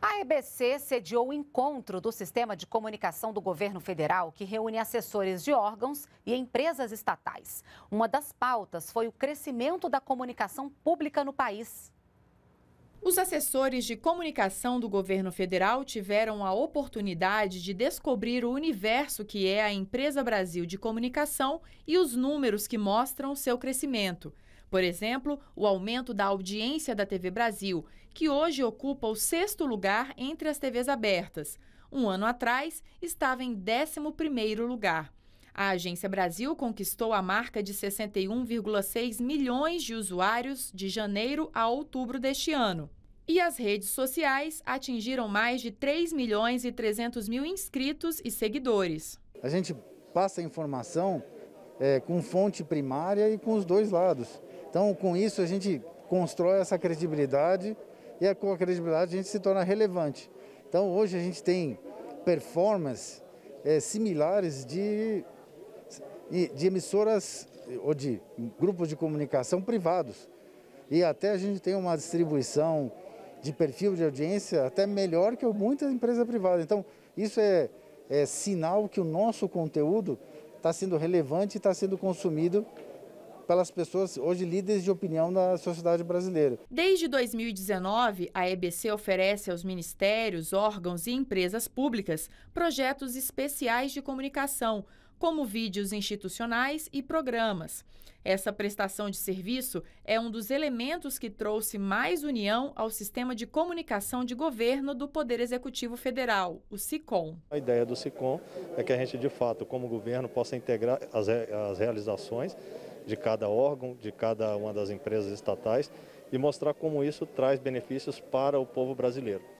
A EBC sediou o encontro do Sistema de Comunicação do Governo Federal, que reúne assessores de órgãos e empresas estatais. Uma das pautas foi o crescimento da comunicação pública no país. Os assessores de comunicação do governo federal tiveram a oportunidade de descobrir o universo que é a Empresa Brasil de Comunicação e os números que mostram seu crescimento. Por exemplo, o aumento da audiência da TV Brasil, que hoje ocupa o sexto lugar entre as TVs abertas. Um ano atrás, estava em 11º lugar. A Agência Brasil conquistou a marca de 61,6 milhões de usuários de janeiro a outubro deste ano. E as redes sociais atingiram mais de 3 milhões e 300 mil inscritos e seguidores. A gente passa a informação é, com fonte primária e com os dois lados. Então, com isso, a gente constrói essa credibilidade e é com a credibilidade a gente se torna relevante. Então, hoje a gente tem performances é, eh, similares de, de emissoras ou de grupos de comunicação privados. E até a gente tem uma distribuição de perfil de audiência até melhor que muitas empresas privadas. Então, isso é, é sinal que o nosso conteúdo está sendo relevante e está sendo consumido pelas pessoas, hoje líderes de opinião da sociedade brasileira. Desde 2019, a EBC oferece aos ministérios, órgãos e empresas públicas projetos especiais de comunicação como vídeos institucionais e programas. Essa prestação de serviço é um dos elementos que trouxe mais união ao sistema de comunicação de governo do Poder Executivo Federal, o SICOM. A ideia do SICOM é que a gente, de fato, como governo, possa integrar as, as realizações de cada órgão, de cada uma das empresas estatais e mostrar como isso traz benefícios para o povo brasileiro.